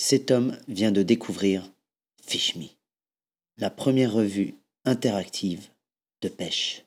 cet homme vient de découvrir Fish Me, la première revue interactive de pêche.